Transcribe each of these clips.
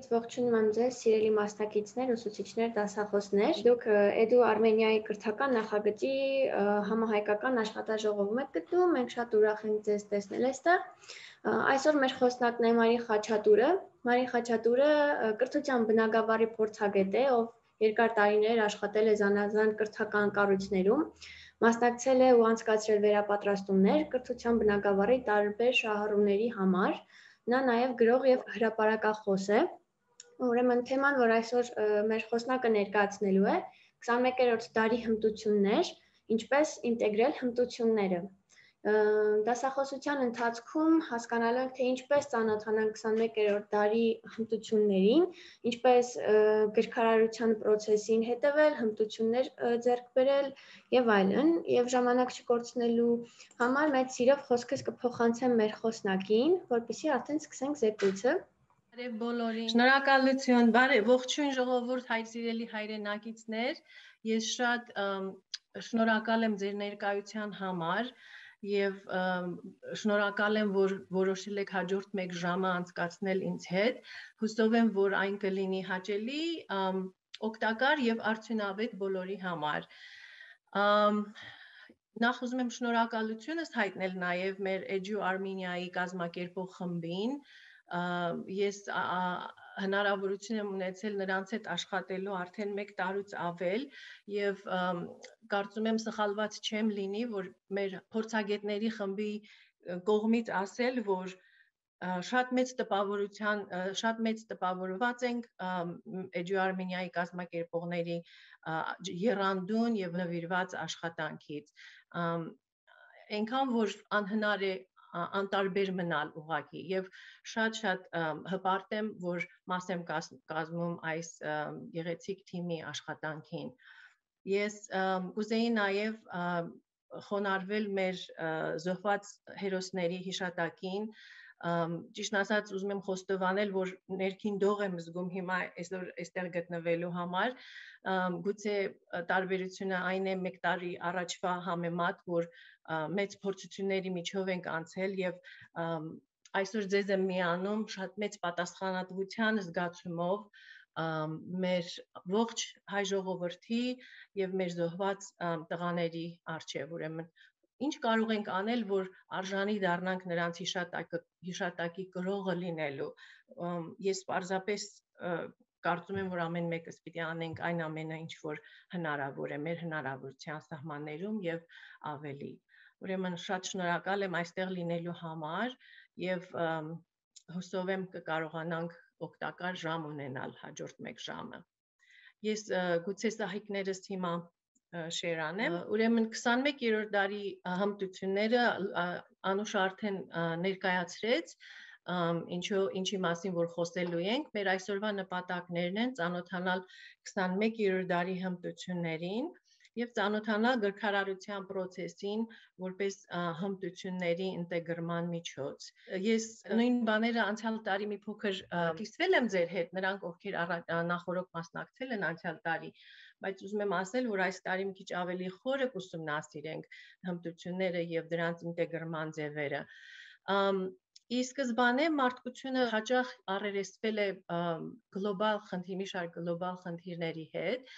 Եվից ողջունում եմ ձեզ, սիրելի մասնակիցներ, ուսուցիչներ, դասախոսներ։ Դուք Edu Armenia-ի կրթական նախագծի համահայկական աշխատաժողովում եք գտնում։ Մենք շատ ուրախ ենք ձեզ տեսնել այստեղ։ Այսօր մեր խոսնակն է Մարի Խաչատուրը։ Մարի Խաչատուրը կրթության բնագավառի փորձագետ է, ով երկար տարիներ աշխատել է զանազան կրթական կառույցներում մասնակցել է ու անցկացրել վերապատրաստումներ կրթության բնագավառի տարբեր շահառուների համար։ Նա նաև գրող եւ հրապարակախոս է։ Ուրեմն թեման, որ այսօր մեր խոսնակը ներկայացնելու է 21-րդ դարի հմտություններ, ինչպես ինտեգրել հմտությունները։ Դասախոսության ընթացքում հասկանալու ենք, թե ինչպես ճանաչանանք 21-րդ դարի հմտություններին, ինչպես գրքարարության process-ին հետևել, հմտություններ ձեռք բերել եւ այլն, եւ ժամանակ չկորցնելու համար մեծ սիրով խոսքս կփոխանցեմ մեր խոսնակին, որպեսզի արդեն սկսենք զեկույցը։ Բարև բոլորին։ Շնորհակալություն։ Բարև ողջույն ժողովուրդ հայր սիրելի հայրենակիցներ։ Ես շատ շնորհակալ եմ ձեր ներկայության համար եւ շնորհակալ եմ, որ որոշել եք հաջորդ 1 ժամը անցկացնել ինձ հետ։ Հուսով եմ, որ այն կլինի հաճելի, օգտակար եւ արդյունավետ բոլորի համար։ Ամ նախ ուզում եմ շնորհակալությունս հայտնել նաեւ մեր Edu Armenia-ի կազմակերպող խմբին, ես հնարավորություն եմ ունեցել նրանց հետ աշխատելու արդեն 1 տարուց ավել եւ կարծում եմ սխալված չեմ լինի, որ մեր փորձագետների խմբի կողմից ասել, որ շատ մեծ տպավորության շատ մեծ տպավորված ենք Էջյու Արմենիայի կազմակերպողների երանդուն եւ նվիրված աշխատանքից այնքան որ անհնար է անտարբեր մնալ ուղակի եւ շատ-շատ հպարտեմ, որ մաս եմ կազմում այս գեղեցիկ թիմի աշխատանքին։ Ես կուզեի նաեւ խոնարվել մեր զոհված հերոսների հիշատակին ճիշտ ասած ուզում եմ խոստովանել, որ ներքին դող եմ զգում հիմա այսօր այստեղ գտնվելու համար։ Գուցե տարբերությունը այն է մեկ տարի առաջվա համեմատ, որ մեծ փորձությունների միջով ենք անցել եւ այսօր ձեզ եմ միանում շատ մեծ պատասխանատվության զգացումով մեր ողջ հայ ժողովրդի եւ մեր զոհված տղաների արժե, ուրեմն Ինչ կարող ենք անել, որ արժանի դառնանք նրանց հիշատակը, հիշատակի գրողը լինելու։ Ես պարզապես կարծում եմ, որ ամեն մեկս պիտի անենք այն ամենը, ինչ որ հնարավոր է մեր հնարավորության սահմաններում եւ ավելի։ Ուրեմն շատ շնորհակալ եմ այստեղ լինելու համար եւ հուսով եմ կկարողանանք օգտակար ժամ ունենալ հաջորդ 1 ժամը։ Ես գուցե սահիկներս հիմա շերան եմ։ Ուրեմն 21-րդ դարի հմտությունները Անուշ արդեն ներկայացրեց, ինչու ինչի մասին որ խոսելու ենք, մեր այսօրվա նպատակներն են ճանոթանալ 21-րդ դարի հմտություններին և ճանոթանալ գրքարարության process-ին որպես հմտությունների ինտեգրման միջոց։ Ես նույն բաները անցյալ տարի մի փոքր կիսվել եմ ձեր հետ, նրանք ովքեր նախորդ մասնակցել են անցյալ տարի, բայց ուզում եմ ասել, որ այս տարի մի քիչ ավելի խորը կուսումնասիրենք հմտությունները եւ դրանց ինտեգրման ձևերը։ Ի սկզբանե մարդկությունը հաճախ առերեսվել է գլոբալ խնդիր, մի շարք գլոբալ խնդիրների հետ,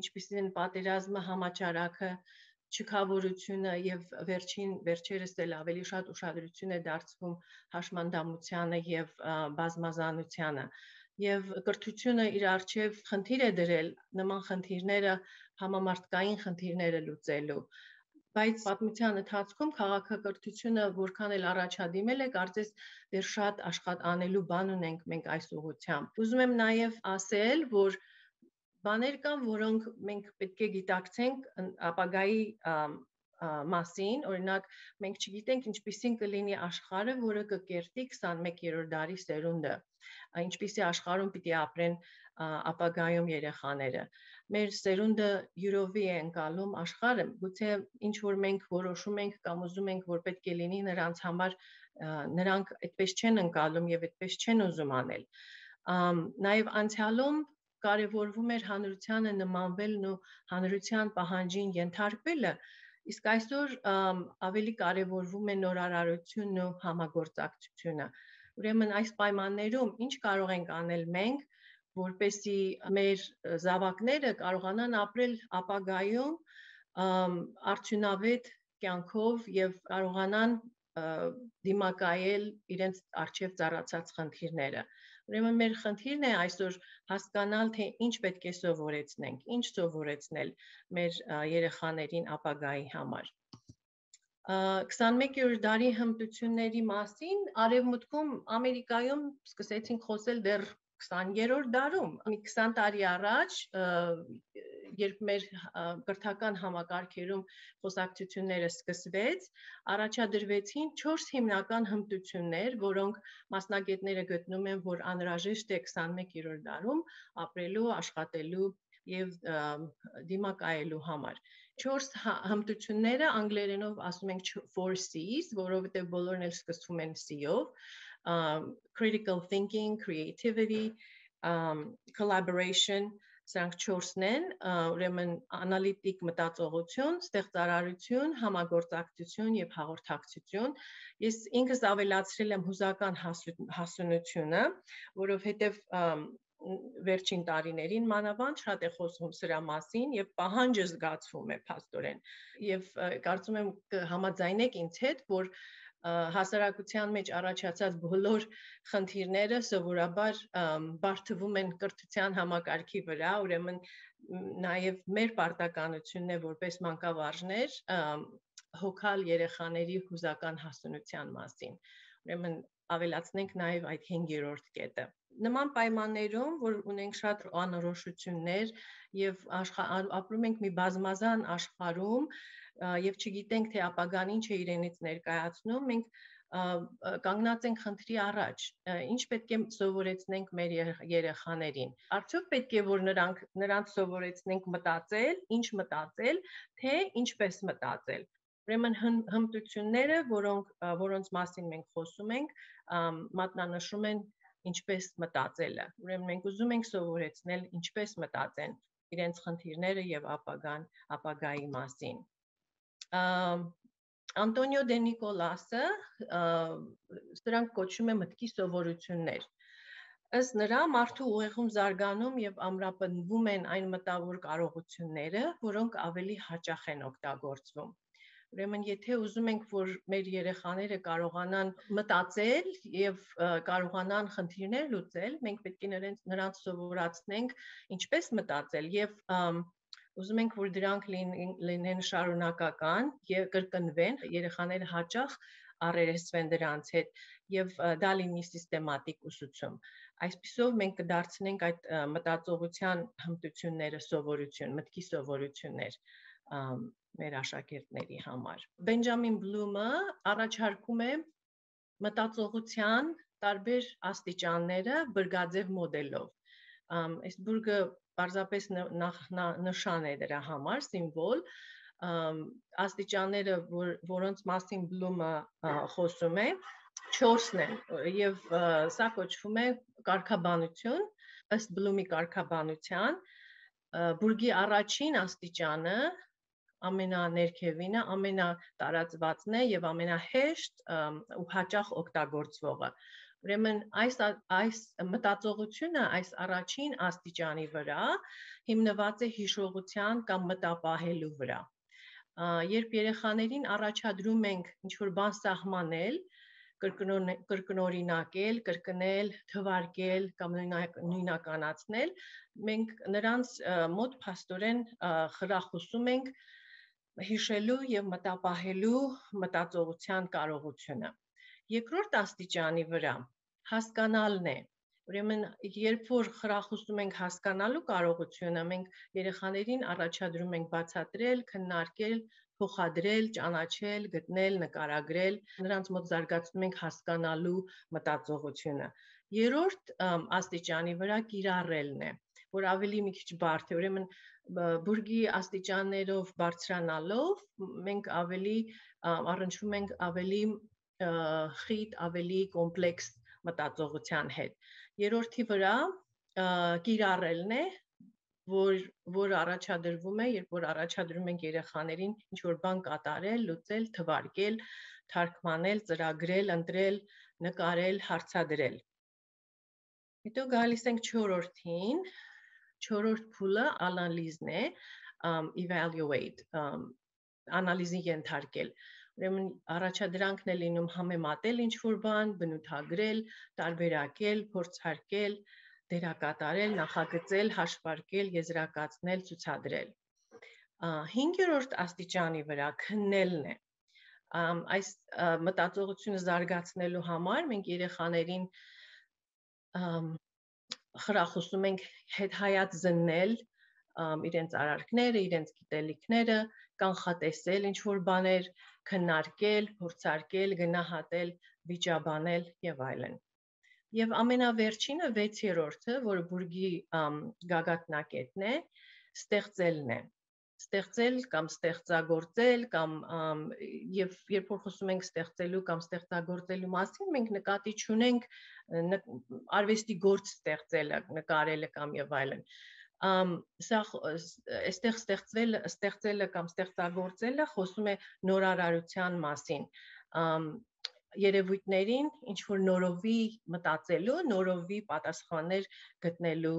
ինչպիսին են պատերազմը, համաճարակը, չքավորությունը եւ վերջին վերջերս էլ ավելի շատ ուշադրություն է դարձվում հաշմանդամությանը եւ բազմազանությանը։ և, եւ կրթությունը իր արժեվ խնդիր է դրել նման խնդիրները համամարտկային խնդիրները լուծելու բայց պատմության ընթացքում քաղաքակրթությունը որքան էլ առաջադիմել է, կարծես դեռ շատ աշխատ անելու բան ունենք մենք այս ուղությամբ։ Ուզում եմ նաև ասել, որ բաներ կան, որոնք մենք պետք է գիտակցենք ապագայի մասին, օրինակ մենք չգիտենք ինչպեսին կլինի աշխարհը, որը կկերտի 21-րդ դարի սերունդը ինչպիսի աշխարհում պիտի ապրեն ապագայում երեխաները։ Մեր սերունդը յուրովի է անցալում աշխարհը, գուցե ինչ որ մենք որոշում ենք կամ ուզում ենք որ պետք է լինի նրանց համար, նրանք այդպես չեն անցալում եւ այդպես չեն ուզում անել։ Նաեւ անցյալում կարևորվում էր հանրությանը նմանվելն ու հանրության պահանջին ենթարկվելը, իսկ այսօր ավելի կարևորվում է նորարարությունն ու համագործակցությունը։ Ուրեմն այս պայմաններում ինչ կարող ենք անել մենք, որպեսի մեր զավակները կարողանան ապրել ապագայում արդյունավետ կյանքով եւ կարողանան դիմակայել իրենց արժեվ ծառացած խնդիրները։ Ուրեմն մեր խնդիրն է այսօր հասկանալ, թե ինչ պետք է սովորեցնենք, ինչ սովորեցնել մեր երեխաներին ապագայի համար։ 21-րդ դարի հմտությունների մասին արևմուտքում Ամերիկայում սկսեցին խոսել դեռ 20-րդ դարում։ Մի 20 տարի առաջ, երբ մեր գրթական համակարգերում խոսակցությունները սկսվեց, առաջադրվեցին 4 հիմնական հմտություններ, որոնք մասնագետները գտնում են, որ անհրաժեշտ է 21-րդ դարում ապրելու, աշխատելու եւ դիմակայելու համար։ 4 հա, հմտությունները անգլերենով ասում ենք 4 Cs, որովհետև բոլորն էլ սկսվում են C-ով, um critical thinking, creativity, um collaboration, սրանք 4-ն են, ուրեմն անալիտիկ մտածողություն, ստեղծարարություն, համագործակցություն եւ հաղորդակցություն։ Ես ինքս ավելացրել եմ հուզական հասունությունը, որովհետեւ վերջին տարիներին մանավանդ շատ է խոսում սրա մասին եւ պահանջը զգացվում է աստորեն եւ կարծում եմ համաձայնեք ինձ հետ որ հասարակության մեջ առաջացած բոլոր խնդիրները սովորաբար բարթվում են կրթության համակարգի վրա, ուրեմն նաև մեր պարտականությունն է որպես մանկավարժներ հոգալ երեխաների հուզական հասունության մասին։ Ուրեմն ավելացնենք նաև այդ 5-րդ կետը նման պայմաններում, որ ունենք շատ անորոշություններ եւ ապրում ենք մի բազմազան աշխարհում եւ չգիտենք թե ապագան ինչ է իրենից ներկայացնում, մենք կանգնած ենք խնդրի առաջ։ Ինչ պետք է սովորեցնենք մեր երեխաներին։ Արդյոք պետք է որ նրանք նրանց սովորեցնենք մտածել, ինչ մտածել, թե ինչպես մտածել։ Ուրեմն հմտությունները, որոնք որոնց մասին մենք խոսում ենք, մատնանշում են ինչպես մտածելը։ Ուրեմն մենք ուզում ենք սովորեցնել ինչպես մտածեն իրենց խնդիրները եւ ապագան, ապագայի մասին։ Անտոնիո դե Նիկոլասը սրանք կոչում է մտքի սովորություններ։ Ըստ նրա մարդու ուղեղում զարգանում եւ ամրապնդվում են այն մտավոր կարողությունները, որոնք ավելի հաճախ են օգտագործվում։ Ուրեմն եթե ուզում ենք, որ մեր երեխաները կարողանան մտածել եւ կարողանան խնդիրներ լուծել, մենք պետք է նրանց նրանց սովորացնենք ինչպես մտածել եւ ուզում ենք, որ դրանք լինեն շարունակական եւ կրկնվեն երեխաները հաճախ առերեսվեն դրանց հետ եւ դա լինի սիստեմատիկ ուսուցում։ Այսպիսով մենք կդարձնենք այդ մտածողության հմտությունները սովորություն, մտքի սովորություններ մեր աշակերտների համար։ Բենջամին Բլումը առաջարկում է մտածողության տարբեր աստիճանները բրգաձև մոդելով։ Այս բուրգը պարզապես նշան է դրա համար, սիմվոլ, աստիճանները, որ, որոնց մասին Բլումը խոսում է, 4-ն են եւ սա կոչվում է կարգաբանություն ըստ Բլումի կարգաբանության բուրգի առաջին աստիճանը ամենաներքևինը, ամենատարածվածն է եւ ամենահեշտ ու հաճախ օգտագործվողը։ Ուրեմն այս այս մտածողությունը այս առաջին աստիճանի վրա հիմնված է հիշողության կամ մտապահելու վրա։ Երբ երեխաներին առաջադրում ենք ինչ-որ բան սահմանել, կրկնօրինակել, կրկնել, թվարկել կամ նույնականացնել, մենք նրանց մոտ փաստորեն խրախուսում ենք հիշելու եւ մտապահելու մտածողության կարողությունը։ Երկրորդ աստիճանի վրա հասկանալն է, Ուրեմն երբ որ խրախուսում ենք հասկանալու կարողությունը, մենք երեխաներին առաջադրում ենք բացատրել, քննարկել, փոխադրել, ճանաչել, գտնել, նկարագրել, նրանց մոտ զարգացնում ենք հասկանալու մտածողությունը։ Երրորդ աստիճանի վրա կիրառելն է որ ավելի մի քիչ բարդ է։ Ուրեմն բուրգի աստիճաններով բարձրանալով մենք ավելի առնչվում ենք ավելի խիտ, ավելի կոմպլեքս մտածողության հետ։ Երրորդի վրա կիրառելն է, որ որ առաջադրվում է, երբ որ առաջադրում ենք երեխաներին ինչ որ բան կատարել, լուծել, թվարկել, թարգմանել, ծրագրել, ընտրել, նկարել, հարցադրել։ Հետո գալիս ենք 4-րդին, Չորրորդ փուլը անալիզն է, um evaluate, um անալիզին ենթարկել։ Ուրեմն առաջադրանքն է լինում համեմատել ինչ որ բան, բնութագրել, տարբերակել, փորձարկել, դերակատարել, նախագծել, հաշվարկել, եզրակացնել, ցուցադրել։ 5-րդ աստիճանի վրա քննելն է այս մտածողությունը զարգացնելու համար մենք երեխաներին խրախուսում ենք հետ հայաց զննել իրենց արարքները, իրենց գիտելիքները, կանխատեսել ինչ որ բաներ, քննարկել, փորձարկել, գնահատել, վիճաբանել եւ այլն։ Եվ ամենավերջինը 6-րդը, որը բուրգի գագաթնակետն է, ստեղծելն է ստեղծել կամ ստեղծագործել կամ եւ երբ որ խոսում ենք ստեղծելու կամ ստեղծագործելու մասին մենք նկատի ունենք արվեստի գործ ստեղծելը, նկարելը կամ եւ այլն ամ սա այստեղ ստեղծվել ստեղծելը կամ ստեղծագործելը խոսում է նորարարության մասին ամ երևույթներին ինչ որ նորովի մտածելու, նորովի պատասխաններ գտնելու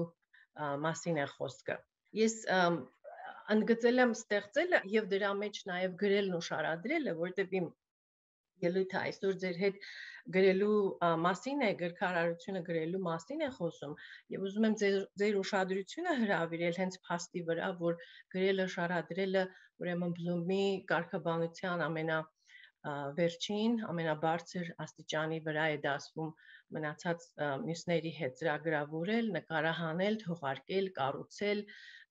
մասին է խոսքը։ Ես ընդգծել եմ ստեղծելը եւ դրա մեջ նաեւ գրելն ու շարադրելը, որտեւ իմ ելույթը այսօր ձեր հետ գրելու մասին է, գրքարարությունը գրելու մասին է խոսում եւ ուզում եմ ձեր ձեր ուշադրությունը հրավիրել հենց փաստի վրա, որ գրելը շարադրելը ուրեմն Բլումի կարգաբանության ամենա վերջին ամենաբարձր աստիճանի վրա է դասվում մնացած մյուսների հետ ծրագրավորել, նկարահանել, թողարկել, կառուցել,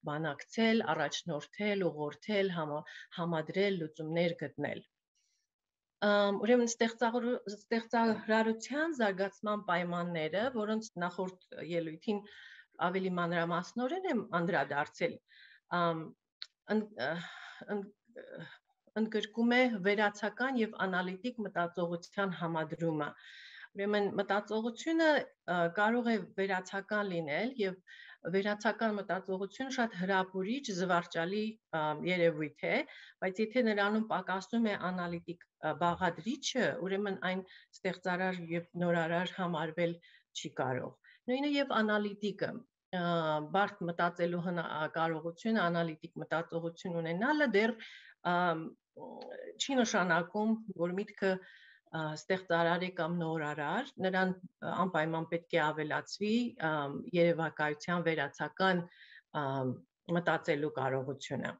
բանակցել, առաջնորդել, ուղղորդել, համադրել, լուծումներ գտնել։ Ուրեմն ստեղծարարության զարգացման պայմանները, որոնց նախորդ ելույթին ավելի մանրամասնորեն եմ անդրադարձել, ընդգրկում է վերացական եւ անալիտիկ մտածողության համադրումը։ Ուրեմն մտածողությունը կարող է վերացական լինել եւ վերացական մտածողություն շատ հրապուրիչ, զվարճալի երևույթ է, բայց եթե նրանում պակասում է անալիտիկ բաղադրիչը, ուրեմն այն ստեղծարար եւ նորարար համարվել չի կարող։ Նույնը եւ անալիտիկը բարդ մտածելու հնարավորությունը, անալիտիկ մտածողություն ունենալը դեռ չի նշանակում, որ միտքը ստեղծարարի կամ նորարար, նրան անպայման պետք է ավելացվի երևակայության վերացական մտածելու կարողությունը։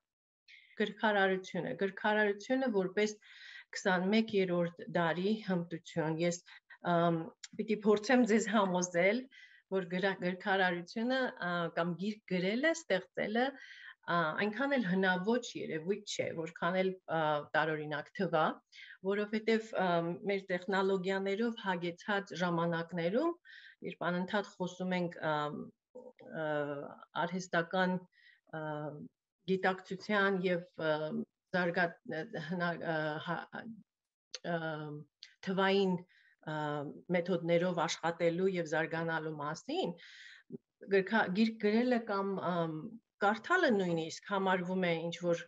Գրքարարությունը, գրքարարությունը որպես 21-րդ դարի հմտություն։ Ես պիտի փորձեմ ձեզ համոզել, որ գրքարարությունը կամ գիրք գրելը, ստեղծելը այնքան էլ հնաոճ երևույթ չէ, որքան էլ տարօրինակ թվա, որովհետև մեր տեխնոլոգիաներով հագեցած ժամանակներում, երբ անընդհատ խոսում ենք արհեստական գիտակցության եւ զարգա հա, թվային մեթոդներով աշխատելու եւ զարգանալու մասին գրքա գրելը կամ կարդալը նույնիսկ համարվում է ինչ որ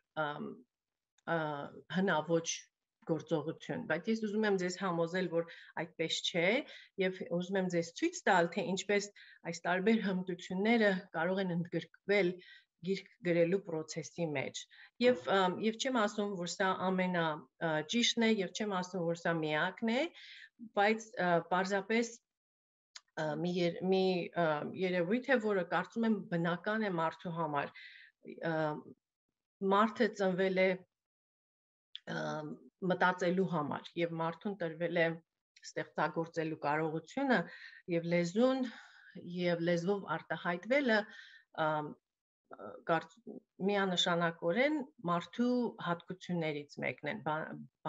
հնաոճ գործողություն, բայց ես ուզում եմ ձեզ համոզել, որ այդպես չէ, եւ ուզում եմ ձեզ ցույց տալ, թե ինչպես այս տարբեր հմտությունները կարող են ընդգրկվել գիրք գրելու process-ի մեջ։ Եվ եւ չեմ ասում, որ սա ամենա ճիշտն է եւ չեմ ասում, որ սա միակն է, բայց պարզապես մի եր, մի երևույթ է, որը կարծում եմ բնական է մարդու համար։ Մարդը ծնվել է մտածելու համար եւ մարդուն տրվել է ստեղծագործելու կարողությունը եւ լեզուն եւ լեզվով արտահայտվելը միանշանակորեն մարդու հատկություններից մեկն են,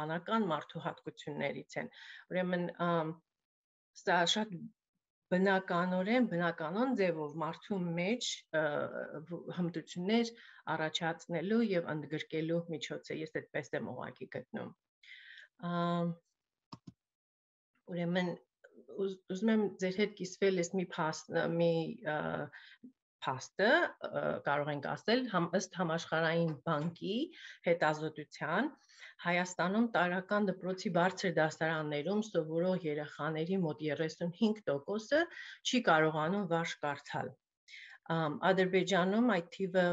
բանական մարդու հատկություններից են։ Ուրեմն սա շատ բնականորեն բնականոն ձևով մարդու մեջ հմտություններ առաջացնելու եւ ընդգրկելու միջոց է ես այդպես եմ ուղակի գտնում ուրեմն ուզում եմ ձեր հետ կիսվել ես մի փաստ մի փաստը կարող ենք ասել համ ըստ համաշխարհային բանկի հետազոտության Հայաստանում տարական դպրոցի բարձր դասարաններում սովորող երեխաների մոտ 35%-ը չի կարողանում վարժ կարդալ։ Ադրբեջանում այդ թիվը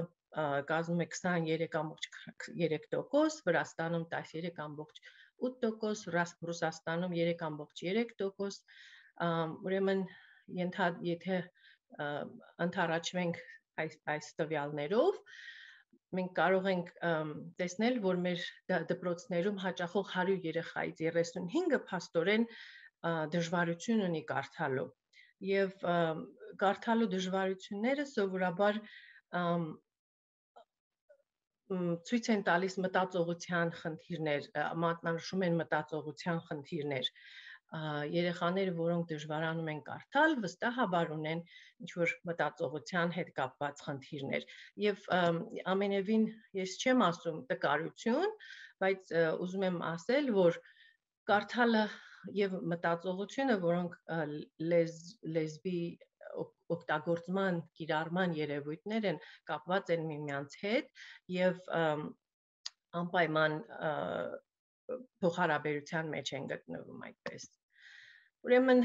կազմում է 23.3%, Վրաստանում 13.8%, Ռուսաստանում 3.3%։ Ուրեմն ենթա եթե ընթառաջվենք այս այս տվյալներով մենք կարող ենք տեսնել, որ մեր դպրոցներում հաճախող 100 երեխայից 35-ը փաստորեն դժվարություն ունի կարդալու։ Եվ կարդալու դժվարությունները սովորաբար ցույց են տալիս մտածողության խնդիրներ, մատնանշում են մտածողության խնդիրներ։ Ա, երեխաները, որոնք դժվարանում են կարդալ, վստահաբար ունեն ինչ որ մտածողության հետ կապված խնդիրներ։ Եվ ամենևին ես չեմ ասում տկարություն, բայց ուզում եմ ասել, որ կարդալը եւ մտածողությունը, որոնք լեզ լեզբի օգտագործման, կիրառման երևույթներ են կապված են միմյանց հետ եւ անպայման փոխհարաբերության մեջ են գտնվում այդպես։ Ուրեմն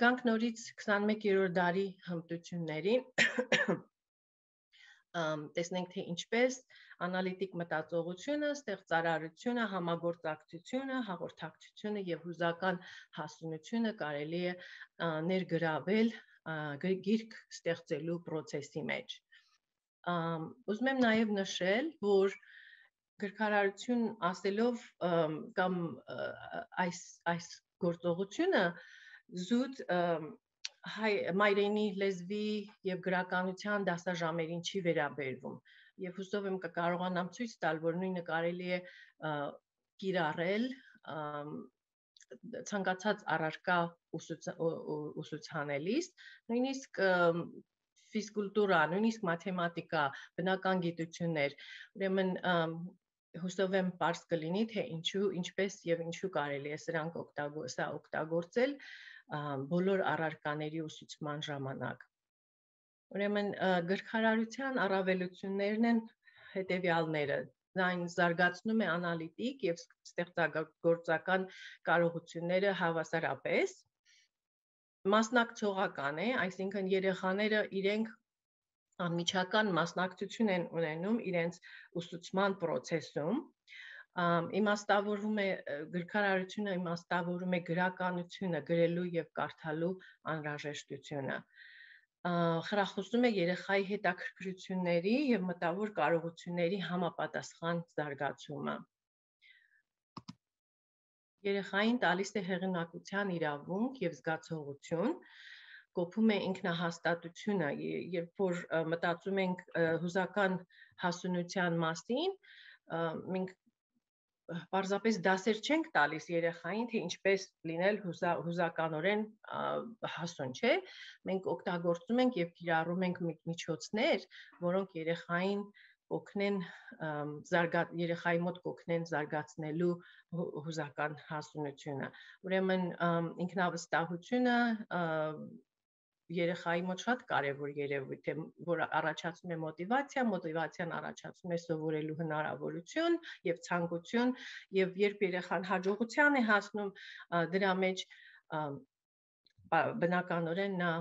գանք նորից 21-րդ դարի հմտություններին։ Ամ տեսնենք թե ինչպես անալիտիկ մտածողությունը, ստեղծարարությունը, համագործակցությունը, հաղորդակցությունը եւ հուզական հասունությունը կարելի է ներգրավել գիրք ստեղծելու process-ի մեջ։ Ամ ուզում եմ նաեւ նշել, որ գրքարարություն ասելով կամ այս այս գործողությունը զուտ հայ մայրենի լեզվի եւ գրականության դասաժամերին չի վերաբերվում եւ հուսով եմ կկարողանամ ցույց տալ որ նույնը կարելի է կիրառել ցանկացած առարկա ուսուցանելիս նույնիսկ ֆիզկուլտուրա նույնիսկ մաթեմատիկա բնական գիտություններ ուրեմն հուսով եմ པարզ կլինի թե ինչու ինչպես եւ ինչու կարելի է սրանք օգտագործել սա օգտագործել բոլոր առարկաների ուսուցման ժամանակ։ Ուրեմն գրքարարության առավելություններն են հետևյալները այն զարգացնում է անալիտիկ եւ ստեղծագործական կարողությունները հավասարապես մասնակցողական է, այսինքն երեխաները իրենք անմիջական մասնակցություն են ունենում իրենց ուսուցման process-ում, իմաստավորվում է գրքարարությունը իմաստավորում է գրականությունը գրելու եւ կարդալու անհրաժեշտությունը խրախուսում է երեխայի հետաքրքրությունների եւ մտավոր կարողությունների համապատասխան զարգացումը երեխային տալիս է հեղինակության իրավունք եւ զգացողություն կոփում է ինքնահաստատությունը երբ որ մտածում ենք հուզական հասունության մասին մենք պարզապես դասեր չենք տալիս երեխային, թե ինչպես լինել հուզա, հուզականորեն հասուն, չէ։ Մենք օգտագործում ենք եւ կիրառում ենք միջոցներ, որոնք երեխային կօգնեն զարգա երեխայի մոտ կօգնեն զարգացնելու հուզական հասունությունը։ Ուրեմն ինքնավստահությունը երեխայի մոտ շատ կարևոր երևույթ է, որ առաջացնում է մոտիվացիա, մոտիվացիան առաջացնում է սովորելու հնարավորություն եւ ցանկություն, եւ երբ երեխան հաջողության է հասնում դրա մեջ բնականորեն նա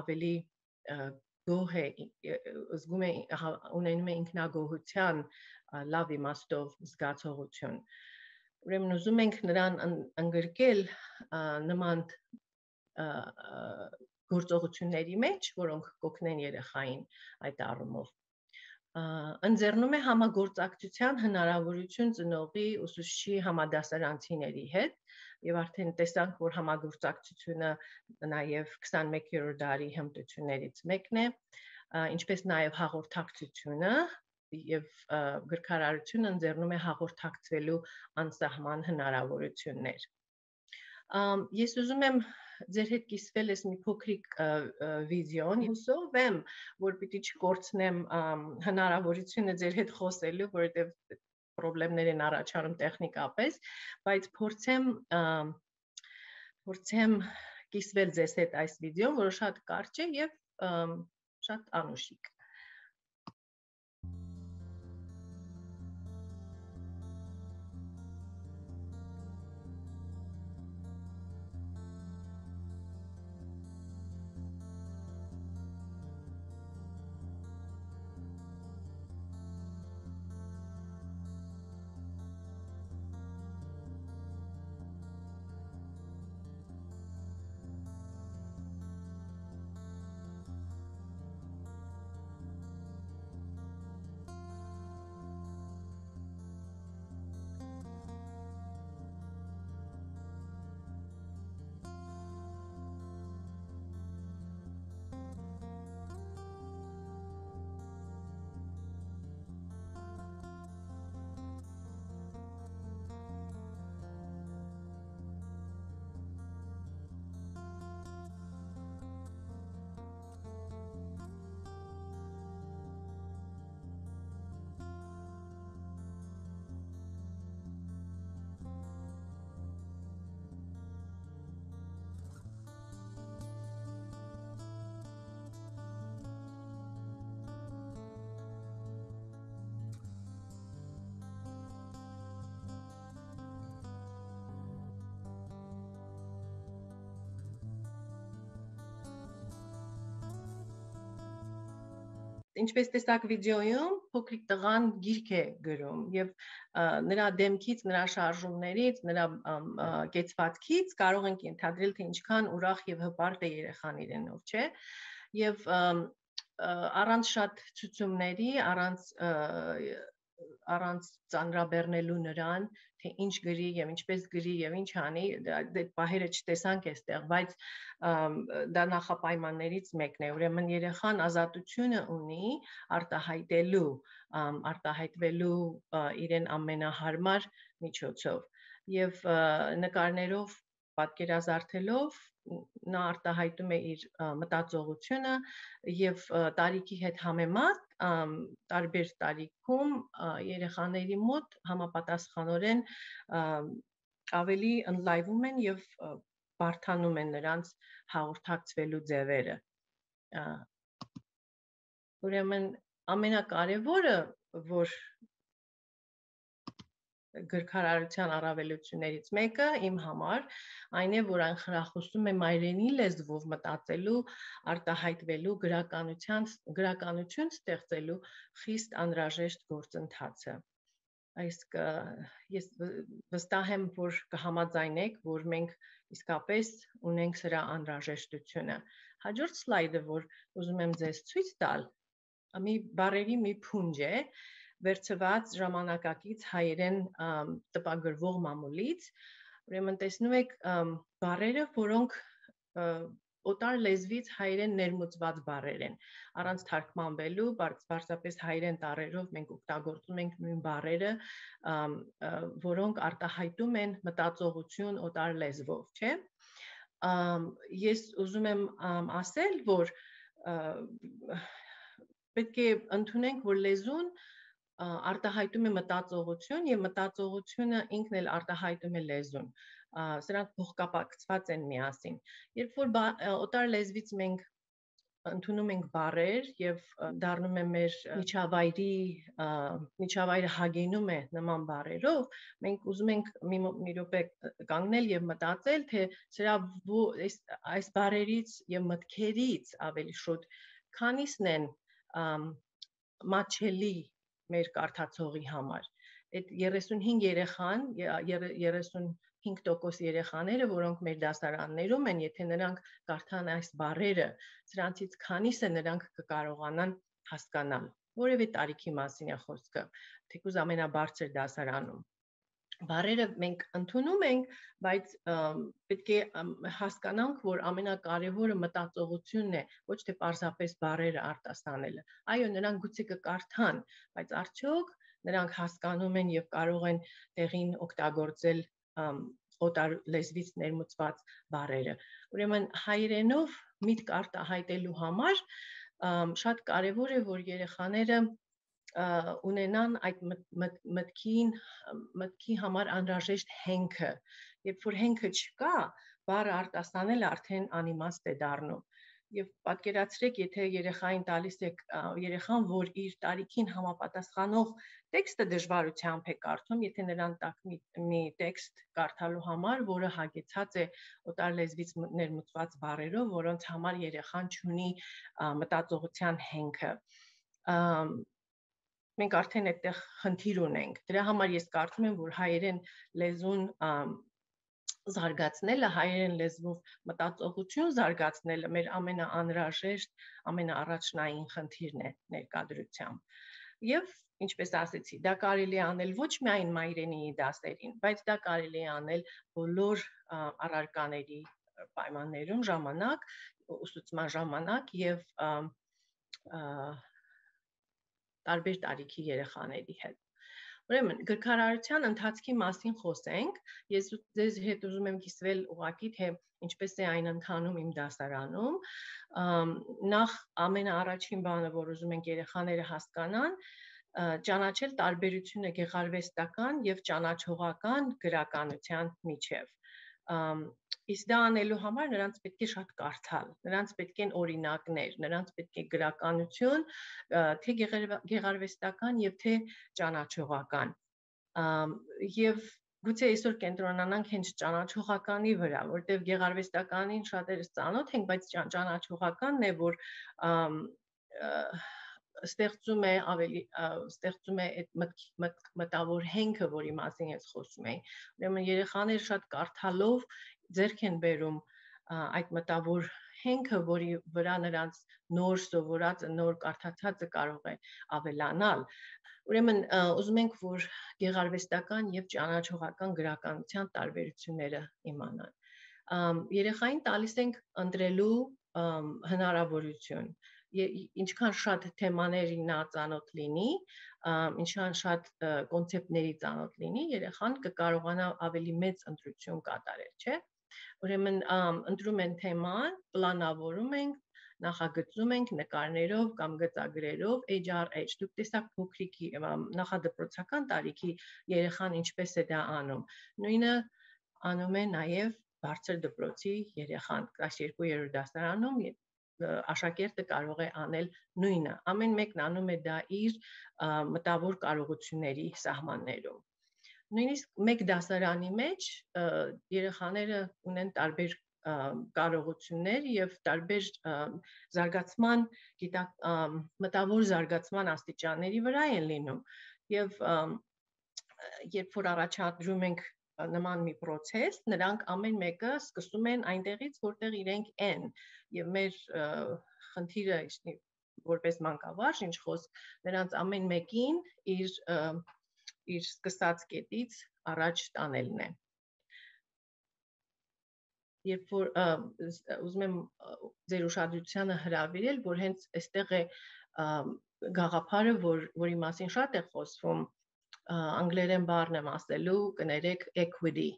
ավելի գոհ է զգում է ունենում է ինքնագոհության լավ իմաստով զգացողություն ուրեմն ուզում ենք նրան ընդգրկել նման գործողությունների մեջ, որոնք կօգնեն երեխային այդ առումով ընձեռնում է համագործակցության հնարավորություն ծնողի ուսուցչի համադասարանցիների հետ եւ արդեն տեսանք որ համագործակցությունը նաեւ 21-րդ դարի հմտություններից մեկն է ինչպես նաեւ հաղորդակցությունը եւ գրքարարությունը ընձեռնում է հաղորդակցվելու անսահման հնարավորություններ Ես ուզում եմ ձեր հետ կիսվել ես մի փոքրիկ վիդեոն։ Հուսով եմ, որ պիտի չկորցնեմ հնարավորությունը ձեր հետ խոսելու, որովհետև խնդիրներ են առաջանում տեխնիկապես, բայց փորձեմ փորձեմ կիսվել ձեզ հետ այս վիդեոն, որը շատ կարճ է եւ շատ անուշիկ։ ինչպես տեսակ վիդեոյում փոքրիկ տղան գիրք է գրում եւ նրա դեմքից, նրա շարժումներից, նրա կեցվածքից կարող ենք ենթադրել թե ինչքան ուրախ եւ հպարտ է երեխան իրենով, չէ՞։ Եվ առանց շատ ցույցումների, առանց առանց ծանրաբեռնելու նրան, թե ինչ գրի եւ ինչպես գրի եւ ինչ անի, դե պահերը չտեսանք այստեղ, բայց դա նախապայմաններից մեկն է։ Ուրեմն երեխան ազատությունը ունի արտահայտելու, արտահայտվելու իրեն ամենահարմար միջոցով։ Եվ նկարներով պատկերազարդելով նա արտահայտում է իր մտածողությունը եւ տարիքի հետ համեմատ տարբեր տարիքում երեխաների մոտ համապատասխանորեն ավելի ընդլայվում են եւ բարթանում են նրանց հաղորդակցվելու ձևերը ուրեմն ամենակարևորը որ գրքարարության առավելություններից մեկը իմ համար այն է, որ այն խրախուսում է մայրենի լեզվով մտածելու, արտահայտվելու, գրականության գրականություն ստեղծելու խիստ անհրաժեշտ գործընթացը այս ես վստահ եմ որ կհամաձայնեք որ մենք իսկապես ունենք սրա անհրաժեշտությունը հաջորդ սլայդը որ ուզում եմ ձեզ ցույց տալ մի բարերի մի փունջ է վերցված ժամանակակից հայերեն տպագրվող մամուլից, ուրեմն տեսնում եք բարերը, որոնք օտար լեզվից հայերեն ներմուծված բառեր են առանց թարգմանվելու բարձրապես հայերեն տառերով մենք օգտագործում ենք նույն բառերը որոնք արտահայտում են մտածողություն օտար լեզվով չէ ես ուզում եմ ասել որ պետք է ընդունենք որ լեզուն արտահայտում է մտածողություն եւ մտածողությունը ինքն էլ արտահայտում է լեզուն սրանք փոխկապակցված են միասին երբ որ օտար լեզվից մենք ընդունում ենք բարեր եւ դառնում է մեր միջավայրի միջավայրը հագենում է նման բարերով մենք ուզում ենք մի, մի րոպե կանգնել եւ մտածել թե սրա այս այս բարերից եւ մտքերից ավելի շուտ քանիսն են մաչելի մեր կարդացողի համար։ Այդ 35 երեխան, 35% երեխաները, որոնք մեր դասարաններում են, եթե նրանք կարդան այս բառերը, սրանցից քանիսը նրանք կկարողանան հասկանալ որևէ տարիքի մասին է խոսքը, թեկուզ ամենաբարձր դասարանում բարերը մենք ընդունում ենք, բայց պետք է հասկանանք, որ ամենակարևորը մտածողությունն է, ոչ թե պարզապես բարերը արտասանելը։ Այո, նրանք գուցե կկարդան, բայց արդյոք նրանք հասկանում են եւ կարող են տեղին օգտագործել օտար լեզվից ներմուծված բարերը։ Ուրեմն հայերենով միտք արտահայտելու համար շատ կարևոր է, որ երեխաները ունենան այդ մտքին մտքի համար անհրաժեշտ հենքը երբ որ հենքը չկա բառը արտասանելը արդեն անիմաստ է դառնում եւ պատկերացրեք եթե երեխային տալիս եք երեխան որ իր տարիքին համապատասխանող տեքստը դժվարությամբ է կարդում եթե նրան տակ մի, մի տեքստ կարդալու համար որը հագեցած է օտար լեզվից ներմուծված բառերով որոնց համար երեխան ունի մտածողության հենքը մենք արդեն այդտեղ խնդիր ունենք։ Դրա համար ես կարծում եմ, որ հայերեն լեզուն զարգացնելը, հայերեն լեզվով մտածողություն զարգացնելը մեր ամենաանրաժեշտ, ամենաառաջնային խնդիրն է ներկայությամբ։ Եվ ինչպես ասեցի, դա կարելի է անել ոչ միայն մայրենի դասերին, բայց դա կարելի է անել բոլոր առարկաների պայմաններում ժամանակ, ուսուցման ժամանակ եւ տարբեր տարիքի երեխաների հետ։ Ուրեմն գրքարարության ընթացքի մասին խոսենք։ Ես ձեզ հետ ուզում եմ կիսվել ուղակի թե ինչպես է այն ընթանում իմ դասարանում։ Նախ ամենաառաջին բանը, որ ուզում ենք երեխաները հասկանան, ճանաչել տարբերությունը գեղարվեստական եւ ճանաչողական գրականության միջև Իսկ դա անելու համար նրանց պետք է շատ կարդալ, նրանց պետք են օրինակներ, նրանց պետք է գրականություն, թե գեղարվեստական եւ թե ճանաչողական։ Եվ գուցե այսօր կենտրոնանանք հենց ճանաչողականի վրա, որտեղ գեղարվեստականին շատերս ծանոթ ենք, բայց ճանաչողականն է, որ ստեղծում է ավելի ստեղծում է այդ մտավոր հենքը, որի մասին ես խոսում եմ։ Ուրեմն երեխաներ շատ կարդալով ձերք են բերում այդ մտավոր հենքը, որի վրա նրանց նոր սովորածը, նոր կարդացածը կարող է ավելանալ։ Ուրեմն ուզում ենք, որ գեղարվեստական եւ ճանաչողական գրականության տարբերությունները իմանան։ Երեխային տալիս ենք ընտրելու հնարավորություն ինչքան շատ թեմաների նա ծանոթ լինի, ինչքան շատ կոնցեպտների ծանոթ լինի, երեխան կկարողանա ավելի մեծ ընտրություն կատարել, չէ՞։ Ուրեմն ընտրում են թեման, պլանավորում ենք, նախագծում ենք նկարներով կամ գծագրերով HRH դուք տեսակ փոքրիկ նախադպրոցական տարիքի երեխան ինչպես է դա անում նույնը անում է նաև բարձր դպրոցի երեխան 12-րդ դասարանում աշակերտը կարող է անել նույնը ամեն մեկն անում է դա իր մտավոր կարողությունների սահմաններում նույնիսկ մեկ դասարանի մեջ երեխաները ունեն տարբեր կարողություններ եւ տարբեր զարգացման գիտակ մտավոր զարգացման աստիճանների վրա են լինում եւ երբ որ առաջադրում ենք նման մի process, նրանք ամեն մեկը սկսում են այնտեղից, որտեղ իրենք են։ Եվ մեր խնդիրը, որպես մանկավարժ, ինչ խոսք, նրանց ամեն մեկին իր իր սկսած կետից առաջ տանելն է երբ որ ուզում եմ ձեր ուշադրությանը հրավիրել որ հենց այստեղ է գաղափարը որ որի մասին շատ է խոսվում անգլերեն բառն եմ ասելու կներեք equity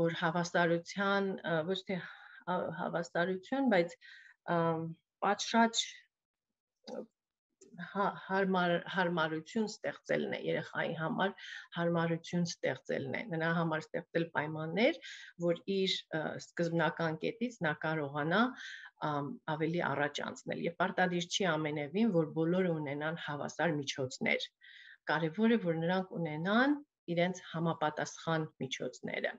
որ հավասարության ոչ թե հավասարություն բայց պատշաճ Հա, հարմար հարմարություն ստեղծելն է երեխայի համար, հարմարություն ստեղծելն է, նրա համար ստեղծել պայմաններ, որ իր սկզբնական կետից նա կարողանա ավելի առաջ անցնել։ Եվ պարտադիր չի ամենևին, որ բոլորը ունենան հավասար միջոցներ։ Կարևորը որ նրանք ունենան իրենց համապատասխան միջոցները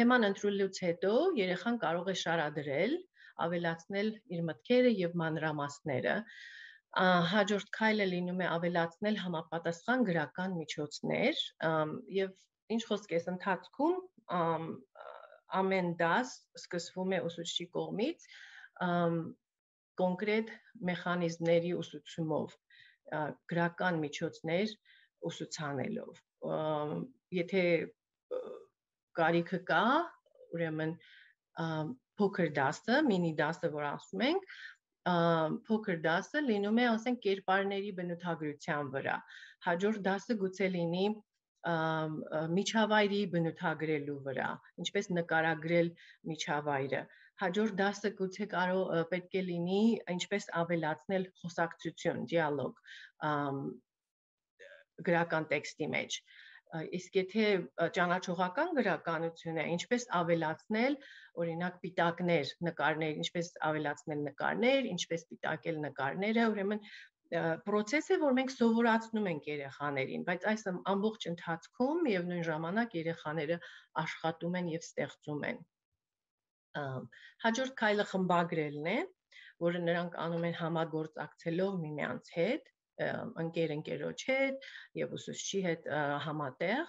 թեման ընտրելուց հետո երեխան կարող է շարադրել ավելացնել իր մտքերը եւ մանրամասները հաջորդ քայլը լինում է ավելացնել համապատասխան գրական միջոցներ եւ ինչ խոսք էս ընթացքում ամեն դաս սկսվում է ուսուցչի կողմից կոնկրետ մեխանիզմների ուսուցումով գրական միջոցներ ուսուցանելով եթե կարիքը կա ուրեմն փոքր դասը, մինի դասը, որ ասում ենք, փոքր դասը լինում է, ասենք, կերպարների բնութագրության վրա։ Հաջորդ դասը գուցե լինի միջավայրի բնութագրելու վրա, ինչպես նկարագրել միջավայրը։ Հաջորդ դասը գուցե կարող պետք է լինի ինչպես ավելացնել խոսակցություն, դիալոգ գրական տեքստի մեջ։ Ա, Իսկ եթե ճանաչողական գրականությունն է, ինչպես ավելացնել, օրինակ, պիտակներ, նկարներ, ինչպես ավելացնել նկարներ, ինչպես պիտակել նկարները, ուրեմն process է, որ մենք սովորացնում ենք երեխաներին, բայց այս ամբողջ ընթացքում եւ նույն ժամանակ երեխաները աշխատում են եւ ստեղծում են։ Հաջորդ քայլը խմբագրելն է, որը նրանք անում են համագործակցելով միմյանց հետ ընկեր ընկերոջ հետ եւ ուսուցչի հետ համատեղ,